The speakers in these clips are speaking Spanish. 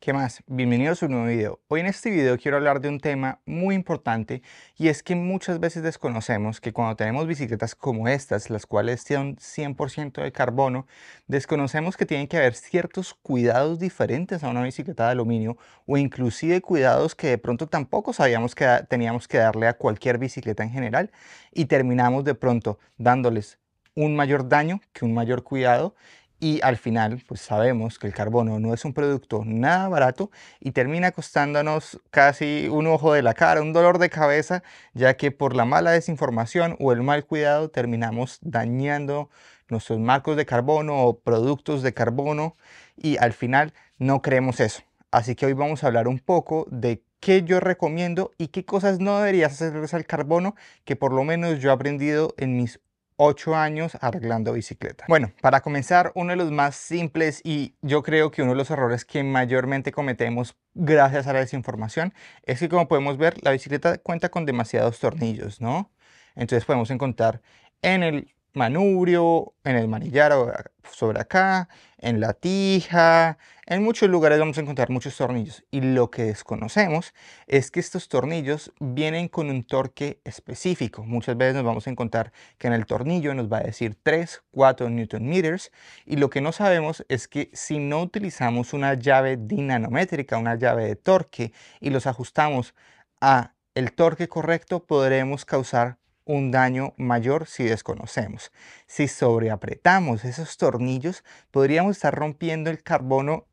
¿Qué más? Bienvenidos a un nuevo video. Hoy en este video quiero hablar de un tema muy importante y es que muchas veces desconocemos que cuando tenemos bicicletas como estas, las cuales tienen 100% de carbono, desconocemos que tienen que haber ciertos cuidados diferentes a una bicicleta de aluminio o inclusive cuidados que de pronto tampoco sabíamos que teníamos que darle a cualquier bicicleta en general y terminamos de pronto dándoles un mayor daño que un mayor cuidado y al final pues sabemos que el carbono no es un producto nada barato y termina costándonos casi un ojo de la cara, un dolor de cabeza, ya que por la mala desinformación o el mal cuidado terminamos dañando nuestros marcos de carbono o productos de carbono y al final no creemos eso. Así que hoy vamos a hablar un poco de qué yo recomiendo y qué cosas no deberías hacerles al carbono que por lo menos yo he aprendido en mis 8 años arreglando bicicleta Bueno, para comenzar, uno de los más simples y yo creo que uno de los errores que mayormente cometemos gracias a la desinformación es que como podemos ver, la bicicleta cuenta con demasiados tornillos, ¿no? Entonces podemos encontrar en el manubrio, en el manillar sobre acá, en la tija, en muchos lugares vamos a encontrar muchos tornillos. Y lo que desconocemos es que estos tornillos vienen con un torque específico. Muchas veces nos vamos a encontrar que en el tornillo nos va a decir 3, 4 Newton meters. Y lo que no sabemos es que si no utilizamos una llave dinamométrica una llave de torque, y los ajustamos a el torque correcto, podremos causar un daño mayor si desconocemos. Si sobreapretamos esos tornillos, podríamos estar rompiendo el carbono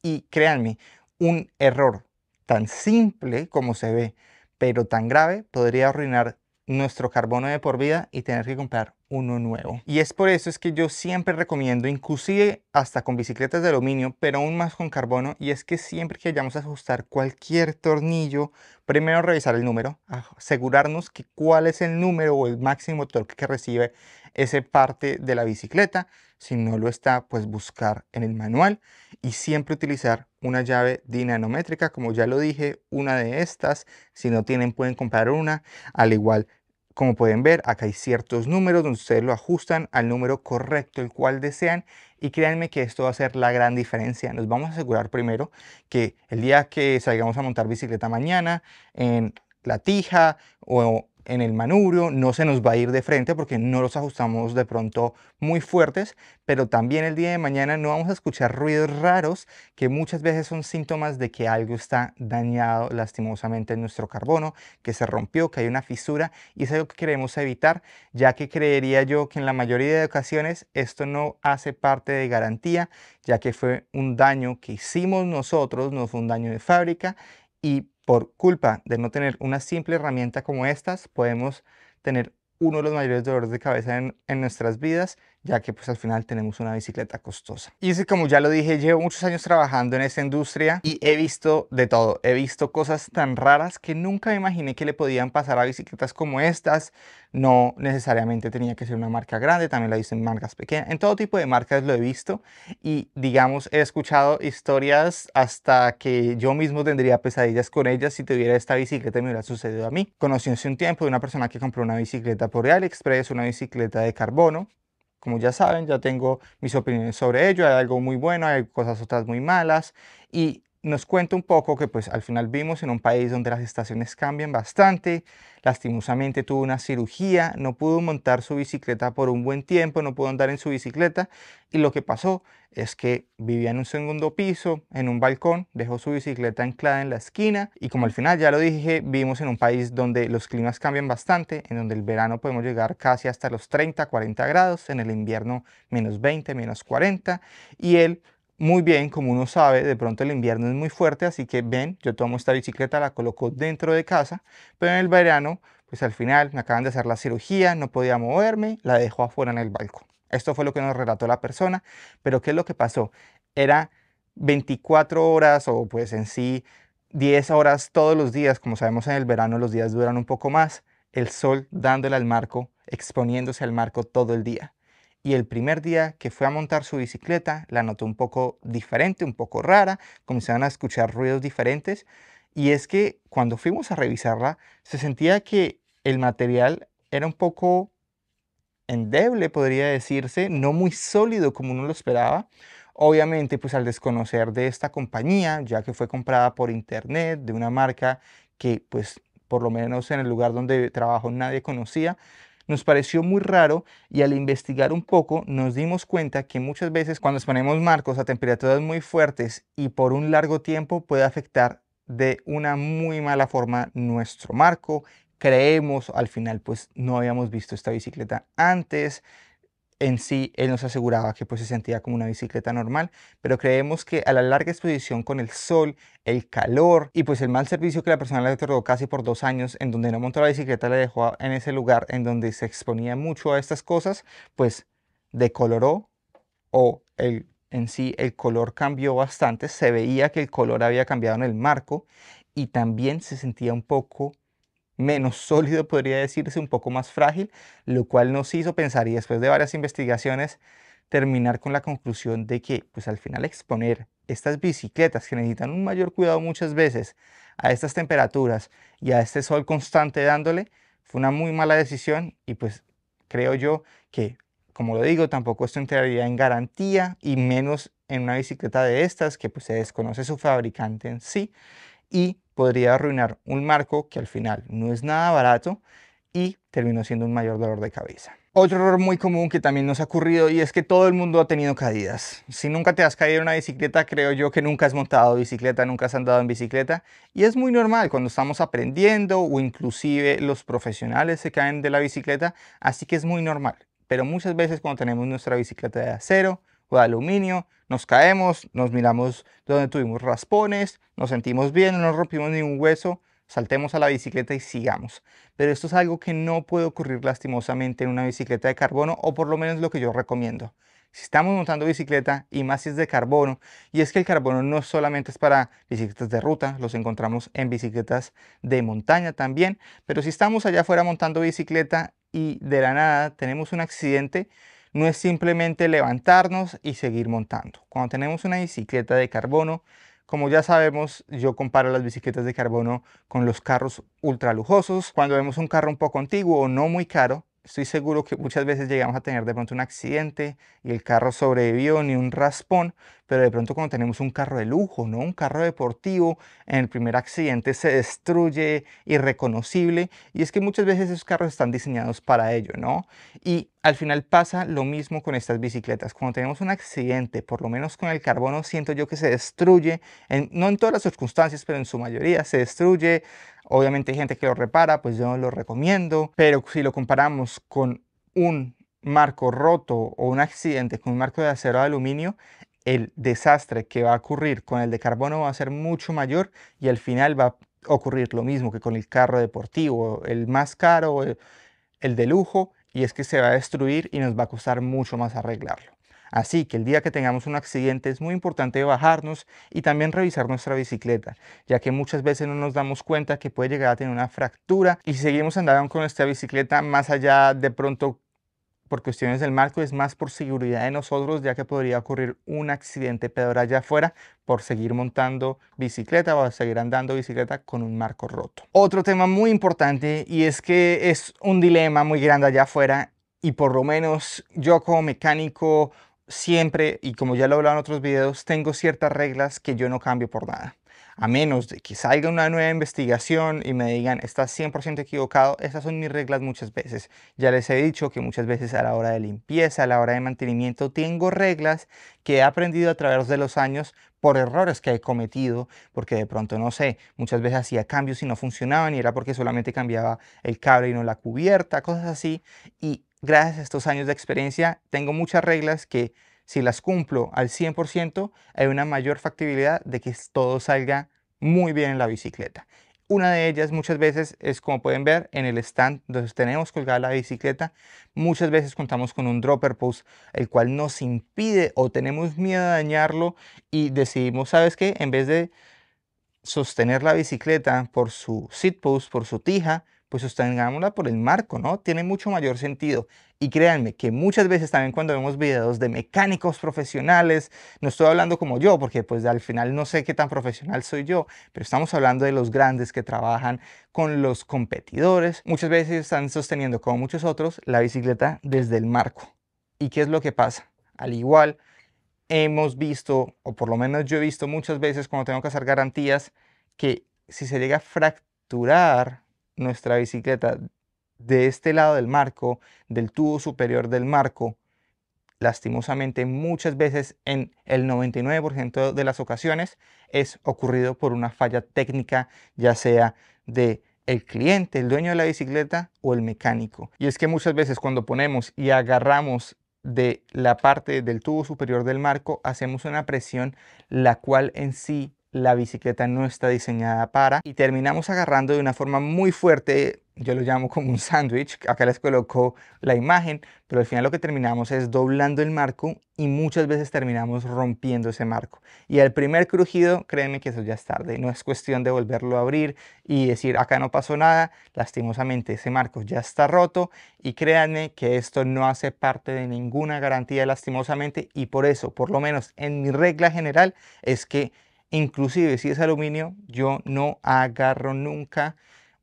y créanme, un error tan simple como se ve, pero tan grave, podría arruinar nuestro carbono de por vida y tener que comprar uno nuevo. Y es por eso es que yo siempre recomiendo, inclusive hasta con bicicletas de aluminio, pero aún más con carbono, y es que siempre que vayamos a ajustar cualquier tornillo, primero revisar el número, asegurarnos que cuál es el número o el máximo torque que recibe ese parte de la bicicleta. Si no lo está, pues buscar en el manual y siempre utilizar una llave dinamométrica, como ya lo dije, una de estas. Si no tienen, pueden comprar una, al igual como pueden ver, acá hay ciertos números donde ustedes lo ajustan al número correcto el cual desean y créanme que esto va a ser la gran diferencia. Nos vamos a asegurar primero que el día que salgamos a montar bicicleta mañana en la tija o en el manubrio, no se nos va a ir de frente porque no los ajustamos de pronto muy fuertes, pero también el día de mañana no vamos a escuchar ruidos raros que muchas veces son síntomas de que algo está dañado lastimosamente en nuestro carbono, que se rompió, que hay una fisura y es algo que queremos evitar, ya que creería yo que en la mayoría de ocasiones esto no hace parte de garantía, ya que fue un daño que hicimos nosotros, no fue un daño de fábrica y por culpa de no tener una simple herramienta como estas, podemos tener uno de los mayores dolores de cabeza en, nuestras vidas ya que pues al final tenemos una bicicleta costosa. Y como ya lo dije, llevo muchos años trabajando en esta industria y he visto de todo. He visto cosas tan raras que nunca me imaginé que le podían pasar a bicicletas como estas. No necesariamente tenía que ser una marca grande, también la dicen marcas pequeñas. En todo tipo de marcas lo he visto y digamos he escuchado historias hasta que yo mismo tendría pesadillas con ellas si tuviera esta bicicleta y me hubiera sucedido a mí. Conocí hace un tiempo de una persona que compró una bicicleta por AliExpress, una bicicleta de carbono como ya saben, ya tengo mis opiniones sobre ello, hay algo muy bueno, hay cosas otras muy malas y nos cuenta un poco que pues al final vimos en un país donde las estaciones cambian bastante, lastimosamente tuvo una cirugía, no pudo montar su bicicleta por un buen tiempo, no pudo andar en su bicicleta y lo que pasó es que vivía en un segundo piso, en un balcón, dejó su bicicleta anclada en la esquina y como al final ya lo dije, vivimos en un país donde los climas cambian bastante, en donde el verano podemos llegar casi hasta los 30, 40 grados, en el invierno menos 20, menos 40 y él muy bien, como uno sabe, de pronto el invierno es muy fuerte, así que ven, yo tomo esta bicicleta, la coloco dentro de casa, pero en el verano, pues al final me acaban de hacer la cirugía, no podía moverme, la dejo afuera en el balcón. Esto fue lo que nos relató la persona, pero ¿qué es lo que pasó? Era 24 horas o pues en sí 10 horas todos los días, como sabemos en el verano los días duran un poco más, el sol dándole al marco, exponiéndose al marco todo el día y el primer día que fue a montar su bicicleta la notó un poco diferente, un poco rara, comenzaron a escuchar ruidos diferentes y es que cuando fuimos a revisarla se sentía que el material era un poco endeble, podría decirse, no muy sólido como uno lo esperaba. Obviamente, pues al desconocer de esta compañía, ya que fue comprada por internet de una marca que pues por lo menos en el lugar donde trabajo nadie conocía, nos pareció muy raro y al investigar un poco nos dimos cuenta que muchas veces cuando exponemos marcos a temperaturas muy fuertes y por un largo tiempo puede afectar de una muy mala forma nuestro marco. Creemos al final pues no habíamos visto esta bicicleta antes, en sí él nos aseguraba que pues se sentía como una bicicleta normal, pero creemos que a la larga exposición con el sol, el calor y pues el mal servicio que la persona le otorgó casi por dos años en donde no montó la bicicleta, la dejó en ese lugar en donde se exponía mucho a estas cosas, pues decoloró o el, en sí el color cambió bastante, se veía que el color había cambiado en el marco y también se sentía un poco menos sólido, podría decirse, un poco más frágil, lo cual nos hizo pensar y después de varias investigaciones terminar con la conclusión de que, pues al final exponer estas bicicletas que necesitan un mayor cuidado muchas veces a estas temperaturas y a este sol constante dándole, fue una muy mala decisión y pues creo yo que, como lo digo, tampoco esto entraría en garantía y menos en una bicicleta de estas que pues se desconoce su fabricante en sí y podría arruinar un marco que al final no es nada barato y terminó siendo un mayor dolor de cabeza. Otro error muy común que también nos ha ocurrido y es que todo el mundo ha tenido caídas. Si nunca te has caído en una bicicleta, creo yo que nunca has montado bicicleta, nunca has andado en bicicleta. Y es muy normal cuando estamos aprendiendo o inclusive los profesionales se caen de la bicicleta, así que es muy normal. Pero muchas veces cuando tenemos nuestra bicicleta de acero, o de aluminio, nos caemos, nos miramos donde tuvimos raspones, nos sentimos bien, no nos rompimos ningún hueso, saltemos a la bicicleta y sigamos. Pero esto es algo que no puede ocurrir lastimosamente en una bicicleta de carbono o por lo menos lo que yo recomiendo. Si estamos montando bicicleta y más es de carbono, y es que el carbono no solamente es para bicicletas de ruta, los encontramos en bicicletas de montaña también, pero si estamos allá afuera montando bicicleta y de la nada tenemos un accidente, no es simplemente levantarnos y seguir montando. Cuando tenemos una bicicleta de carbono, como ya sabemos, yo comparo las bicicletas de carbono con los carros ultra lujosos. Cuando vemos un carro un poco antiguo o no muy caro, estoy seguro que muchas veces llegamos a tener de pronto un accidente y el carro sobrevivió ni un raspón, pero de pronto cuando tenemos un carro de lujo, ¿no? Un carro deportivo, en el primer accidente se destruye irreconocible y es que muchas veces esos carros están diseñados para ello, ¿no? Y al final pasa lo mismo con estas bicicletas. Cuando tenemos un accidente, por lo menos con el carbono, siento yo que se destruye, no en todas las circunstancias, pero en su mayoría se destruye. Obviamente hay gente que lo repara, pues yo no lo recomiendo, pero si lo comparamos con un marco roto o un accidente con un marco de acero o de aluminio, el desastre que va a ocurrir con el de carbono va a ser mucho mayor y al final va a ocurrir lo mismo que con el carro deportivo, el más caro, el de lujo, y es que se va a destruir y nos va a costar mucho más arreglarlo. Así que el día que tengamos un accidente es muy importante bajarnos y también revisar nuestra bicicleta, ya que muchas veces no nos damos cuenta que puede llegar a tener una fractura y si seguimos andando con nuestra bicicleta más allá de pronto por cuestiones del marco, es más por seguridad de nosotros, ya que podría ocurrir un accidente peor allá afuera por seguir montando bicicleta o seguir andando bicicleta con un marco roto. Otro tema muy importante y es que es un dilema muy grande allá afuera y por lo menos yo como mecánico siempre, y como ya lo he hablado en otros videos, tengo ciertas reglas que yo no cambio por nada a menos de que salga una nueva investigación y me digan, estás 100% equivocado, esas son mis reglas muchas veces. Ya les he dicho que muchas veces a la hora de limpieza, a la hora de mantenimiento, tengo reglas que he aprendido a través de los años por errores que he cometido, porque de pronto, no sé, muchas veces hacía cambios y no funcionaban y era porque solamente cambiaba el cable y no la cubierta, cosas así. Y gracias a estos años de experiencia, tengo muchas reglas que si las cumplo al 100%, hay una mayor factibilidad de que todo salga muy bien en la bicicleta. Una de ellas muchas veces es como pueden ver en el stand donde tenemos colgada la bicicleta. Muchas veces contamos con un dropper post, el cual nos impide o tenemos miedo de dañarlo y decidimos, ¿sabes qué? En vez de sostener la bicicleta por su seat post, por su tija, pues sostengámosla por el marco, ¿no? Tiene mucho mayor sentido. Y créanme que muchas veces también cuando vemos videos de mecánicos profesionales, no estoy hablando como yo, porque pues al final no sé qué tan profesional soy yo, pero estamos hablando de los grandes que trabajan con los competidores. Muchas veces están sosteniendo, como muchos otros, la bicicleta desde el marco. ¿Y qué es lo que pasa? Al igual, hemos visto, o por lo menos yo he visto muchas veces cuando tengo que hacer garantías, que si se llega a fracturar nuestra bicicleta de este lado del marco, del tubo superior del marco, lastimosamente muchas veces en el 99% de las ocasiones es ocurrido por una falla técnica, ya sea de el cliente, el dueño de la bicicleta o el mecánico. Y es que muchas veces cuando ponemos y agarramos de la parte del tubo superior del marco, hacemos una presión la cual en sí la bicicleta no está diseñada para y terminamos agarrando de una forma muy fuerte, yo lo llamo como un sándwich, acá les coloco la imagen, pero al final lo que terminamos es doblando el marco y muchas veces terminamos rompiendo ese marco. Y al primer crujido, créanme que eso ya es tarde, no es cuestión de volverlo a abrir y decir acá no pasó nada, lastimosamente ese marco ya está roto y créanme que esto no hace parte de ninguna garantía lastimosamente y por eso, por lo menos en mi regla general, es que Inclusive si es aluminio, yo no agarro nunca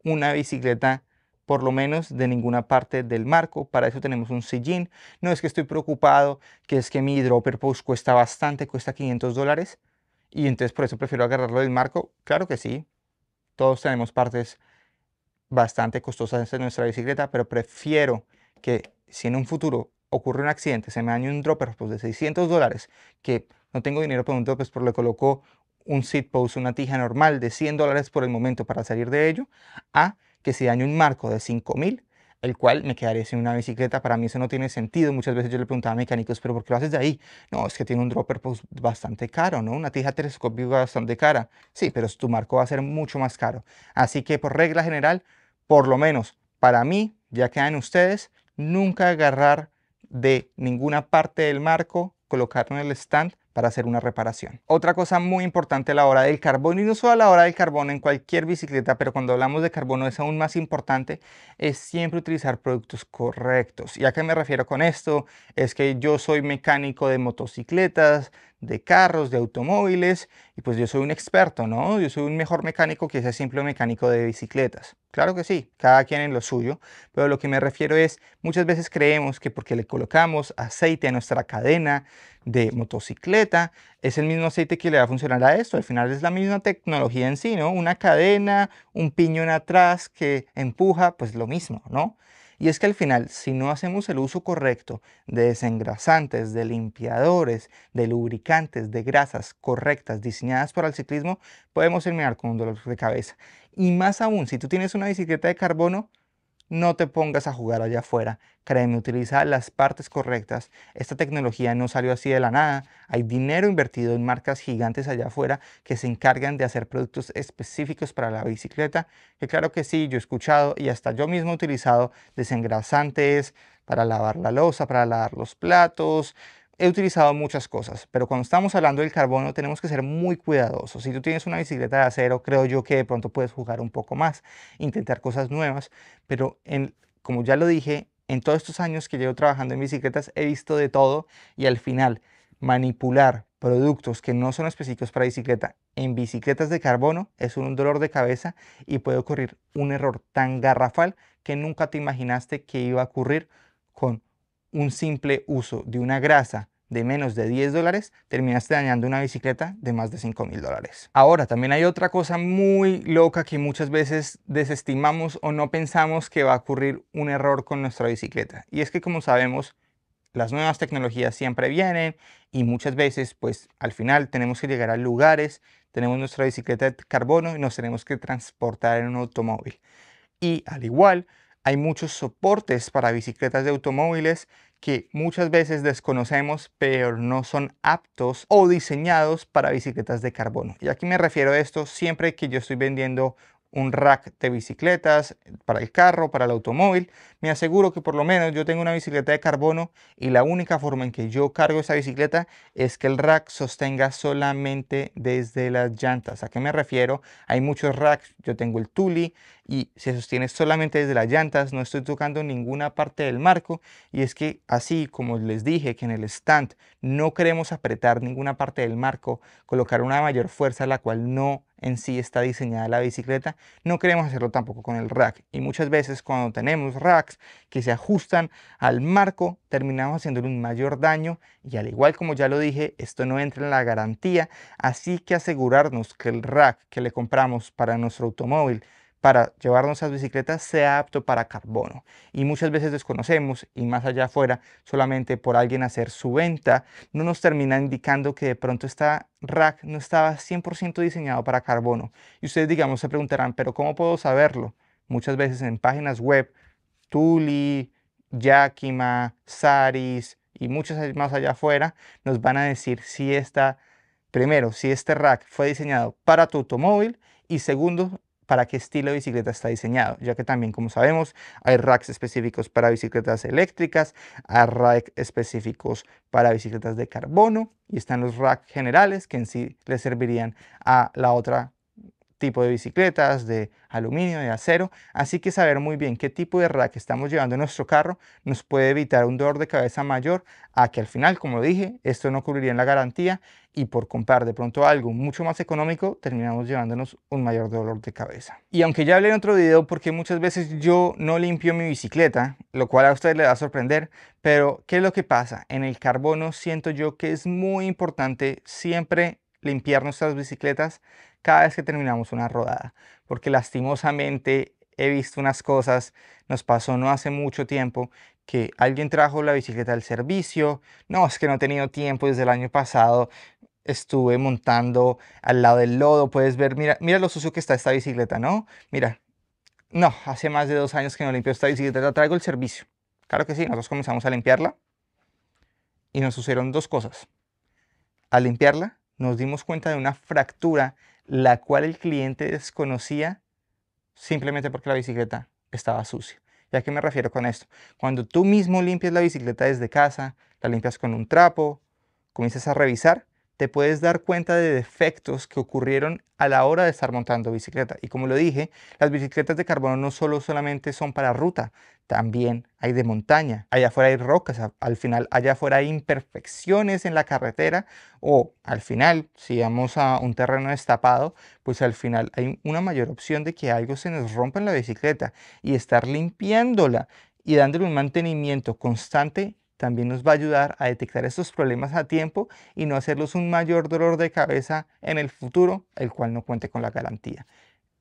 una bicicleta por lo menos de ninguna parte del marco. Para eso tenemos un sillín. No es que estoy preocupado, que es que mi dropper post pues, cuesta bastante, cuesta 500 dólares. Y entonces por eso prefiero agarrarlo del marco. Claro que sí, todos tenemos partes bastante costosas en nuestra bicicleta, pero prefiero que si en un futuro ocurre un accidente, se me dañe un dropper post pues, de 600 dólares, que no tengo dinero para un dropper, pero pues, le coloco un seat post, una tija normal de 100 dólares por el momento para salir de ello, a que se dañe un marco de 5000 el cual me quedaría sin una bicicleta. Para mí eso no tiene sentido. Muchas veces yo le preguntaba a mecánicos, ¿pero por qué lo haces de ahí? No, es que tiene un dropper post pues, bastante caro, ¿no? Una tija telescópica bastante cara. Sí, pero tu marco va a ser mucho más caro. Así que por regla general, por lo menos para mí, ya quedan ustedes, nunca agarrar de ninguna parte del marco, colocarlo en el stand para hacer una reparación. Otra cosa muy importante a la hora del carbón, y no solo a la hora del carbón en cualquier bicicleta, pero cuando hablamos de carbono es aún más importante, es siempre utilizar productos correctos. ¿Y a qué me refiero con esto? Es que yo soy mecánico de motocicletas, de carros, de automóviles, y pues yo soy un experto, ¿no? Yo soy un mejor mecánico que ese simple mecánico de bicicletas. Claro que sí, cada quien en lo suyo, pero lo que me refiero es, muchas veces creemos que porque le colocamos aceite a nuestra cadena de motocicleta, es el mismo aceite que le va a funcionar a esto, al final es la misma tecnología en sí, ¿no? Una cadena, un piñón atrás que empuja, pues lo mismo, ¿no? Y es que al final, si no hacemos el uso correcto de desengrasantes, de limpiadores, de lubricantes, de grasas correctas diseñadas para el ciclismo, podemos terminar con un dolor de cabeza. Y más aún, si tú tienes una bicicleta de carbono, no te pongas a jugar allá afuera. Créeme, utiliza las partes correctas. Esta tecnología no salió así de la nada. Hay dinero invertido en marcas gigantes allá afuera que se encargan de hacer productos específicos para la bicicleta, que claro que sí, yo he escuchado y hasta yo mismo he utilizado desengrasantes para lavar la losa, para lavar los platos, he utilizado muchas cosas, pero cuando estamos hablando del carbono tenemos que ser muy cuidadosos. Si tú tienes una bicicleta de acero, creo yo que de pronto puedes jugar un poco más, intentar cosas nuevas, pero como ya lo dije, en todos estos años que llevo trabajando en bicicletas he visto de todo y al final manipular productos que no son específicos para bicicleta en bicicletas de carbono es un dolor de cabeza y puede ocurrir un error tan garrafal que nunca te imaginaste que iba a ocurrir con un simple uso de una grasa de menos de 10 dólares, terminaste dañando una bicicleta de más de 5 mil dólares. Ahora, también hay otra cosa muy loca que muchas veces desestimamos o no pensamos que va a ocurrir un error con nuestra bicicleta. Y es que como sabemos, las nuevas tecnologías siempre vienen y muchas veces, pues al final tenemos que llegar a lugares, tenemos nuestra bicicleta de carbono y nos tenemos que transportar en un automóvil. Y al igual, hay muchos soportes para bicicletas de automóviles que muchas veces desconocemos, pero no son aptos o diseñados para bicicletas de carbono. Y aquí me refiero a esto siempre que yo estoy vendiendo un rack de bicicletas para el carro, para el automóvil. Me aseguro que por lo menos yo tengo una bicicleta de carbono y la única forma en que yo cargo esa bicicleta es que el rack sostenga solamente desde las llantas. ¿A qué me refiero? Hay muchos racks. Yo tengo el Tuli, y se sostiene solamente desde las llantas, no estoy tocando ninguna parte del marco y es que así como les dije que en el stand no queremos apretar ninguna parte del marco, colocar una mayor fuerza la cual no en sí está diseñada la bicicleta, no queremos hacerlo tampoco con el rack y muchas veces cuando tenemos racks que se ajustan al marco terminamos haciéndole un mayor daño y al igual como ya lo dije esto no entra en la garantía así que asegurarnos que el rack que le compramos para nuestro automóvil para llevar nuestras bicicletas sea apto para carbono. Y muchas veces desconocemos, y más allá afuera, solamente por alguien hacer su venta, no nos termina indicando que de pronto está rack no estaba 100% diseñado para carbono. Y ustedes, digamos, se preguntarán, pero ¿cómo puedo saberlo? Muchas veces en páginas web, Tuli, Yakima, Saris y muchas más allá afuera, nos van a decir si esta, primero, si este rack fue diseñado para tu automóvil y segundo, para qué estilo de bicicleta está diseñado, ya que también, como sabemos, hay racks específicos para bicicletas eléctricas, hay racks específicos para bicicletas de carbono y están los racks generales que en sí le servirían a la otra tipo de bicicletas, de aluminio, de acero, así que saber muy bien qué tipo de rack estamos llevando en nuestro carro nos puede evitar un dolor de cabeza mayor a que al final, como dije, esto no cubriría en la garantía y por comprar de pronto algo mucho más económico terminamos llevándonos un mayor dolor de cabeza. Y aunque ya hablé en otro video porque muchas veces yo no limpio mi bicicleta, lo cual a ustedes les va a sorprender, pero ¿qué es lo que pasa? En el carbono siento yo que es muy importante siempre limpiar nuestras bicicletas cada vez que terminamos una rodada, porque lastimosamente he visto unas cosas, nos pasó no hace mucho tiempo que alguien trajo la bicicleta al servicio, no, es que no he tenido tiempo desde el año pasado, estuve montando al lado del lodo, puedes ver, mira, mira lo sucio que está esta bicicleta, ¿no? Mira, no, hace más de dos años que no limpio esta bicicleta, la traigo el servicio. Claro que sí, nosotros comenzamos a limpiarla y nos sucedieron dos cosas. Al limpiarla, nos dimos cuenta de una fractura la cual el cliente desconocía simplemente porque la bicicleta estaba sucia. ¿Y a qué me refiero con esto? Cuando tú mismo limpias la bicicleta desde casa, la limpias con un trapo, comienzas a revisar, te puedes dar cuenta de defectos que ocurrieron a la hora de estar montando bicicleta. Y como lo dije, las bicicletas de carbono no solo solamente son para ruta, también hay de montaña. Allá afuera hay rocas, al final allá afuera hay imperfecciones en la carretera o al final, si vamos a un terreno destapado, pues al final hay una mayor opción de que algo se nos rompa en la bicicleta y estar limpiándola y dándole un mantenimiento constante también nos va a ayudar a detectar estos problemas a tiempo y no hacerlos un mayor dolor de cabeza en el futuro, el cual no cuente con la garantía.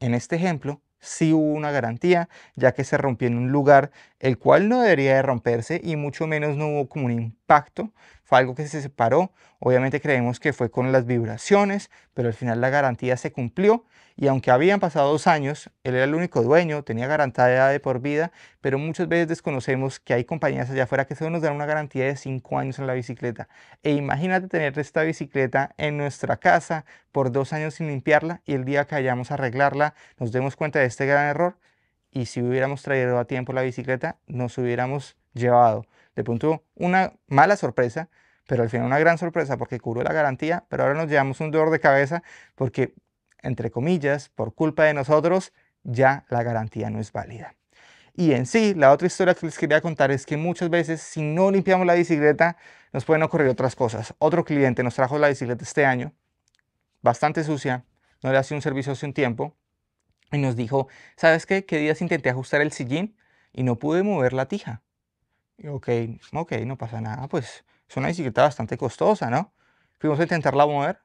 En este ejemplo, sí hubo una garantía, ya que se rompió en un lugar el cual no debería de romperse y mucho menos no hubo como un impacto, fue algo que se separó, obviamente creemos que fue con las vibraciones, pero al final la garantía se cumplió y aunque habían pasado dos años, él era el único dueño, tenía garantía de por vida, pero muchas veces desconocemos que hay compañías allá afuera que solo nos dan una garantía de cinco años en la bicicleta e imagínate tener esta bicicleta en nuestra casa por dos años sin limpiarla y el día que vayamos a arreglarla nos demos cuenta de este gran error y si hubiéramos traído a tiempo la bicicleta, nos hubiéramos llevado de punto una mala sorpresa, pero al final una gran sorpresa porque cubrió la garantía, pero ahora nos llevamos un dolor de cabeza porque, entre comillas, por culpa de nosotros, ya la garantía no es válida. Y en sí, la otra historia que les quería contar es que muchas veces si no limpiamos la bicicleta, nos pueden ocurrir otras cosas. Otro cliente nos trajo la bicicleta este año, bastante sucia, no le hacía un servicio hace un tiempo, y nos dijo, ¿sabes qué? ¿Qué días intenté ajustar el sillín y no pude mover la tija? ok, ok, no pasa nada, pues es una bicicleta bastante costosa, ¿no? Fuimos a intentarla mover,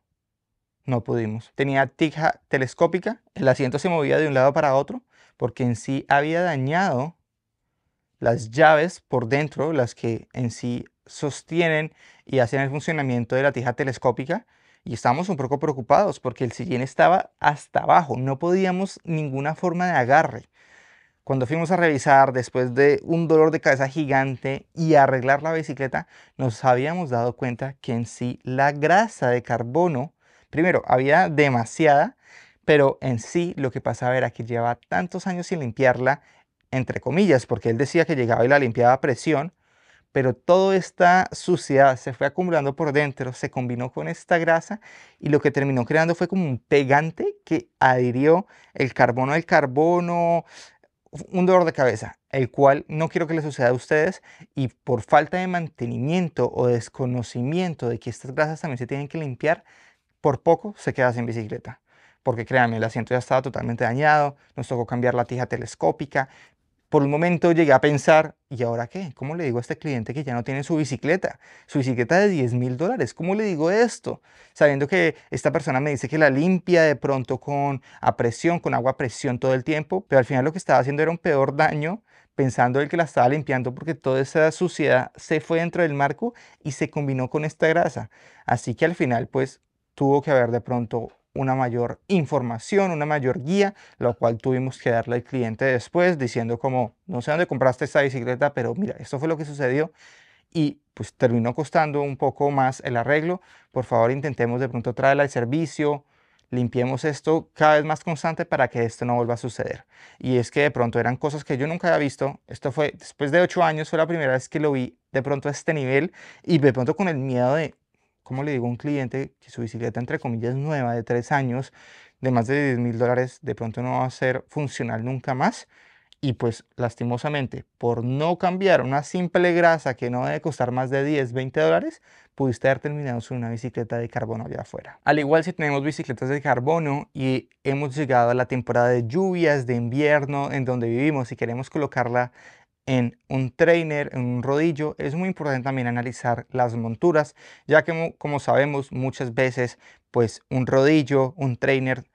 no pudimos. Tenía tija telescópica, el asiento se movía de un lado para otro porque en sí había dañado las llaves por dentro, las que en sí sostienen y hacen el funcionamiento de la tija telescópica, y estábamos un poco preocupados porque el sillín estaba hasta abajo, no podíamos ninguna forma de agarre. Cuando fuimos a revisar, después de un dolor de cabeza gigante y arreglar la bicicleta, nos habíamos dado cuenta que en sí la grasa de carbono, primero, había demasiada, pero en sí lo que pasaba era que llevaba tantos años sin limpiarla, entre comillas, porque él decía que llegaba y la limpiaba a presión, pero toda esta suciedad se fue acumulando por dentro, se combinó con esta grasa y lo que terminó creando fue como un pegante que adhirió el carbono al carbono, un dolor de cabeza, el cual no quiero que le suceda a ustedes y por falta de mantenimiento o desconocimiento de que estas grasas también se tienen que limpiar, por poco se queda sin bicicleta. Porque créanme, el asiento ya estaba totalmente dañado, nos tocó cambiar la tija telescópica, por un momento llegué a pensar, ¿y ahora qué? ¿Cómo le digo a este cliente que ya no tiene su bicicleta? Su bicicleta de 10 mil dólares. ¿Cómo le digo esto? Sabiendo que esta persona me dice que la limpia de pronto con a presión, con agua a presión todo el tiempo, pero al final lo que estaba haciendo era un peor daño pensando el que la estaba limpiando porque toda esa suciedad se fue dentro del marco y se combinó con esta grasa. Así que al final pues tuvo que haber de pronto una mayor información, una mayor guía, lo cual tuvimos que darle al cliente después diciendo como, no sé dónde compraste esta bicicleta, pero mira, esto fue lo que sucedió y pues terminó costando un poco más el arreglo. Por favor, intentemos de pronto traerla al servicio, limpiemos esto cada vez más constante para que esto no vuelva a suceder. Y es que de pronto eran cosas que yo nunca había visto. Esto fue después de ocho años, fue la primera vez que lo vi de pronto a este nivel y de pronto con el miedo de como le digo a un cliente que su bicicleta, entre comillas, nueva de tres años, de más de 10 mil dólares, de pronto no va a ser funcional nunca más. Y pues lastimosamente, por no cambiar una simple grasa que no debe costar más de 10, 20 dólares, pudiste haber terminado su una bicicleta de carbono allá afuera. Al igual si tenemos bicicletas de carbono y hemos llegado a la temporada de lluvias, de invierno, en donde vivimos y queremos colocarla en un trainer, en un rodillo, es muy importante también analizar las monturas, ya que como sabemos muchas veces, pues un rodillo, un trainer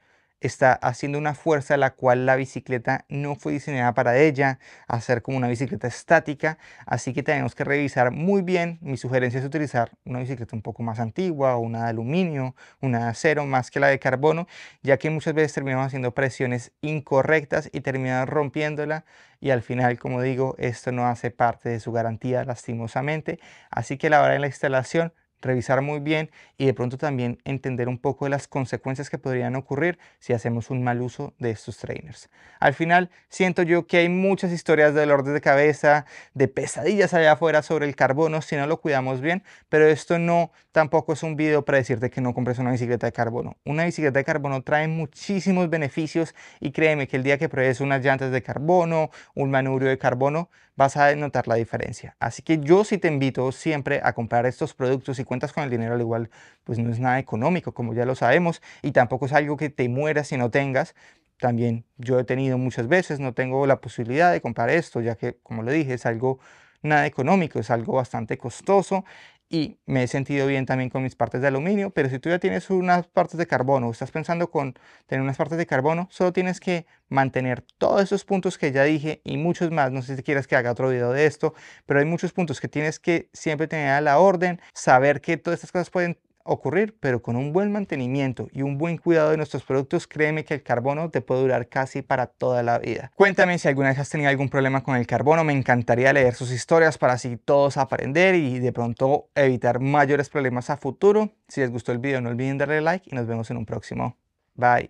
está haciendo una fuerza la cual la bicicleta no fue diseñada para ella, hacer como una bicicleta estática, así que tenemos que revisar muy bien, mi sugerencia es utilizar una bicicleta un poco más antigua, una de aluminio, una de acero, más que la de carbono, ya que muchas veces terminamos haciendo presiones incorrectas y terminamos rompiéndola y al final, como digo, esto no hace parte de su garantía lastimosamente. Así que la hora de la instalación revisar muy bien y de pronto también entender un poco de las consecuencias que podrían ocurrir si hacemos un mal uso de estos trainers. Al final, siento yo que hay muchas historias de dolor de cabeza, de pesadillas allá afuera sobre el carbono si no lo cuidamos bien, pero esto no tampoco es un video para decirte que no compres una bicicleta de carbono. Una bicicleta de carbono trae muchísimos beneficios y créeme que el día que pruebes unas llantas de carbono, un manubrio de carbono, vas a notar la diferencia. Así que yo sí te invito siempre a comprar estos productos. y cuentas con el dinero, al igual, pues no es nada económico, como ya lo sabemos, y tampoco es algo que te mueras si no tengas. También yo he tenido muchas veces, no tengo la posibilidad de comprar esto, ya que, como le dije, es algo nada económico, es algo bastante costoso y me he sentido bien también con mis partes de aluminio, pero si tú ya tienes unas partes de carbono, o estás pensando con tener unas partes de carbono, solo tienes que mantener todos esos puntos que ya dije y muchos más, no sé si quieres que haga otro video de esto, pero hay muchos puntos que tienes que siempre tener a la orden, saber que todas estas cosas pueden ocurrir, pero con un buen mantenimiento y un buen cuidado de nuestros productos, créeme que el carbono te puede durar casi para toda la vida. Cuéntame si alguna vez has tenido algún problema con el carbono, me encantaría leer sus historias para así todos aprender y de pronto evitar mayores problemas a futuro. Si les gustó el video no olviden darle like y nos vemos en un próximo. Bye.